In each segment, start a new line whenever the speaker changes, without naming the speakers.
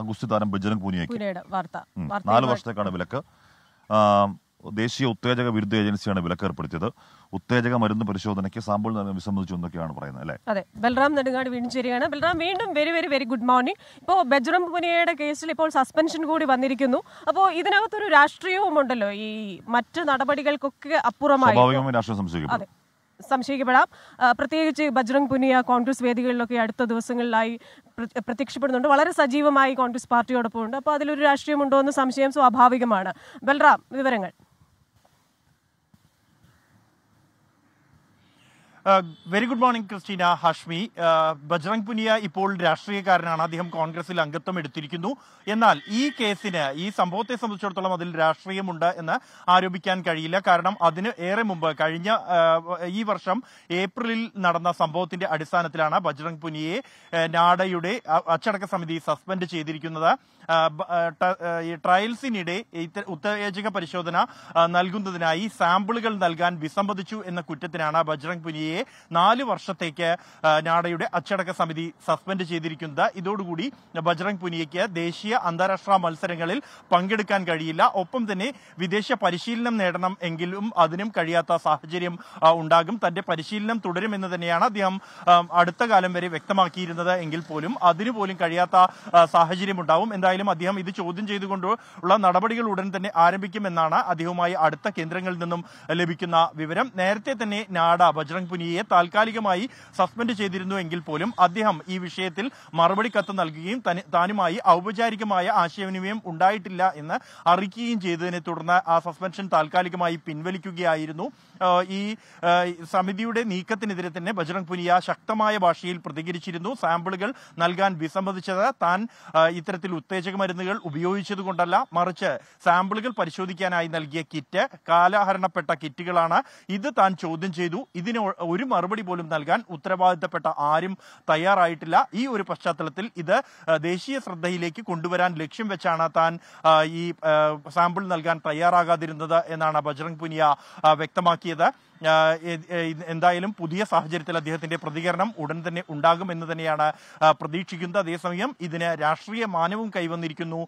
അഗുസ്തി താരം ബജ്രംഗ് പൂനിയയ്ക്ക്
വാർത്ത നാല് വർഷത്തേക്കാണ്
വിലക്ക് ദേശീയ ഉത്തേജക വിരുദ്ധ ഏജൻസിയാണ് വിലക്ക് ഏർപ്പെടുത്തിയത് ഉത്തേജക മരുന്ന് പരിശോധനയ്ക്ക് സാമ്പിൾ വിസമ്മതിച്ചു എന്നൊക്കെയാണ് പറയുന്നത് അല്ലേ
അതെ ബൽറാം നെടുങ്ങാട് വീണ്ടും ചേരുകയാണ് ബൽറാം വീണ്ടും very very very good morning ഇപ്പോൾ ബജ്രം പുനിയയുടെ കേസിൽ ഇപ്പോൾ സസ്പെൻഷൻ കൂടി വന്നിരിക്കുന്നു അപ്പോൾ ഇതിനകത്തൊരു രാഷ്ട്രീയവും ഉണ്ടല്ലോ ഈ മറ്റ് നടപടികൾക്കൊക്കെ അപ്പുറമായി രാഷ്ട്രീയം സംശയിക്കും സംശയിക്കപ്പെടാം പ്രത്യേകിച്ച് ബജ്രംഗ് പുനിയ കോൺഗ്രസ് വേദികളിലൊക്കെ അടുത്ത ദിവസങ്ങളിലായി പ്രത്യക്ഷപ്പെടുന്നുണ്ട് വളരെ സജീവമായി കോൺഗ്രസ് പാർട്ടിയോടൊപ്പം ഉണ്ട് അപ്പോൾ അതിലൊരു രാഷ്ട്രീയമുണ്ടോ എന്ന് സംശയം സ്വാഭാവികമാണ് ബൽറാം വിവരങ്ങൾ
very good morning Christina Hashmi Bajrang Punia ഇപ്പോൾ രാഷ്ട്രീയക്കാരനാണ് അദ്ദേഹം കോൺഗ്രസിൽ അംഗത്വം എടുത്തിരിക്കുന്നു എന്നാൽ ഈ കേസിന് ഈ സംഭവത്തെ സംബന്ധിച്ചിടത്തോളം അതിൽ രാഷ്ട്രീയമുണ്ട് എന്ന് ആരോപിക്കാൻ കഴിയില്ല കാരണം അതിന് ഏറെ മുമ്പ് കഴിഞ്ഞ ഈ വർഷം ഏപ്രിലിൽ നടന്ന സംഭവത്തിന്റെ അടിസ്ഥാനത്തിലാണ് ബജ്രംഗ് പുനിയെ നാഡയുടെ അച്ചടക്ക സമിതി സസ്പെൻഡ് ചെയ്തിരിക്കുന്നത് ട്രയൽസിനിടെ ഉത്തേജക പരിശോധന നൽകുന്നതിനായി സാമ്പിളുകൾ നൽകാൻ വിസമ്മതിച്ചു എന്ന കുറ്റത്തിനാണ് ബജ്രംഗ് പുനിയെ നാഡയെ നാല് വർഷത്തേക്ക് നാഡയുടെ അച്ചടക്ക സമിതി സസ്പെൻഡ് ചെയ്തിരിക്കുന്നത് ഇതോടുകൂടി ബജ്രംഗ് പുനിയയ്ക്ക് ദേശീയ അന്താരാഷ്ട്ര മത്സരങ്ങളിൽ പങ്കെടുക്കാൻ കഴിയില്ല ഒപ്പം തന്നെ വിദേശ പരിശീലനം നേടണം എങ്കിലും അതിനും കഴിയാത്ത സാഹചര്യം ഉണ്ടാകും തന്റെ പരിശീലനം തുടരുമെന്ന് തന്നെയാണ് അദ്ദേഹം അടുത്ത കാലം വരെ വ്യക്തമാക്കിയിരുന്നത് എങ്കിൽ പോലും അതിനു പോലും കഴിയാത്ത സാഹചര്യം ഉണ്ടാവും എന്തായാലും അദ്ദേഹം ഇത് ചോദ്യം ചെയ്തുകൊണ്ടുള്ള നടപടികൾ ഉടൻ തന്നെ ആരംഭിക്കുമെന്നാണ് അദ്ദേഹവുമായി അടുത്ത കേന്ദ്രങ്ങളിൽ നിന്നും ലഭിക്കുന്ന വിവരം നേരത്തെ തന്നെ നാഡ ബജ്രംഗ് പുനിയ ഹാരിയെ താൽക്കാലികമായി സസ്പെൻഡ് ചെയ്തിരുന്നുവെങ്കിൽ പോലും അദ്ദേഹം ഈ വിഷയത്തിൽ മറുപടി കത്ത് നൽകുകയും താനുമായി ഔപചാരികമായ ആശയവിനിമയം ഉണ്ടായിട്ടില്ല എന്ന് അറിയിക്കുകയും ചെയ്തതിനെ തുടർന്ന് ആ സസ്പെൻഷൻ താൽക്കാലികമായി പിൻവലിക്കുകയായിരുന്നു ഈ സമിതിയുടെ നീക്കത്തിനെതിരെ തന്നെ ബജ്രംഗ് പുനിയ ശക്തമായ ഭാഷയിൽ പ്രതികരിച്ചിരുന്നു സാമ്പിളുകൾ നൽകാൻ വിസമ്മതിച്ചത് താൻ ഇത്തരത്തിൽ ഉത്തേജക മരുന്നുകൾ ഉപയോഗിച്ചതുകൊണ്ടല്ല മറിച്ച് സാമ്പിളുകൾ പരിശോധിക്കാനായി നൽകിയ കിറ്റ് കാലഹരണപ്പെട്ട കിറ്റുകളാണ് ഇത് താൻ ചോദ്യം ചെയ്തു ഇതിന് ഒരു മറുപടി പോലും നൽകാൻ ഉത്തരവാദിത്തപ്പെട്ട ആരും തയ്യാറായിട്ടില്ല ഈ ഒരു പശ്ചാത്തലത്തിൽ ഇത് ദേശീയ ശ്രദ്ധയിലേക്ക് കൊണ്ടുവരാൻ ലക്ഷ്യം വെച്ചാണ് താൻ ഈ സാമ്പിൾ നൽകാൻ തയ്യാറാകാതിരുന്നത് എന്നാണ് ബജ്രംഗ് പുനിയ വ്യക്തമാക്കിയത് എന്തായാലും പുതിയ സാഹചര്യത്തിൽ അദ്ദേഹത്തിന്റെ പ്രതികരണം ഉടൻ തന്നെ ഉണ്ടാകുമെന്ന് തന്നെയാണ് പ്രതീക്ഷിക്കുന്നത് അതേസമയം ഇതിന് രാഷ്ട്രീയ മാനവും കൈവന്നിരിക്കുന്നു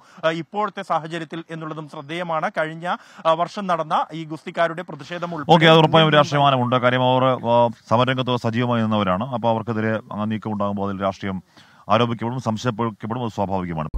ഇപ്പോഴത്തെ സാഹചര്യത്തിൽ എന്നുള്ളതും ശ്രദ്ധേയമാണ് കഴിഞ്ഞ വർഷം നടന്ന ഈ ഗുസ്തിക്കാരുടെ പ്രതിഷേധം ഉൾപ്പെടെ ഉറപ്പായും
രാഷ്ട്രീയ മാനമുണ്ട് കാര്യം അവർ സമരംഗത്ത് സജീവമായി നിന്നവരാണ് അപ്പോൾ അവർക്കെതിരെ നീക്കം ഉണ്ടാകുമ്പോൾ അതിൽ രാഷ്ട്രീയം ആരോപിക്കപ്പെടും സംശയിക്കപ്പെടും അത് സ്വാഭാവികമാണ്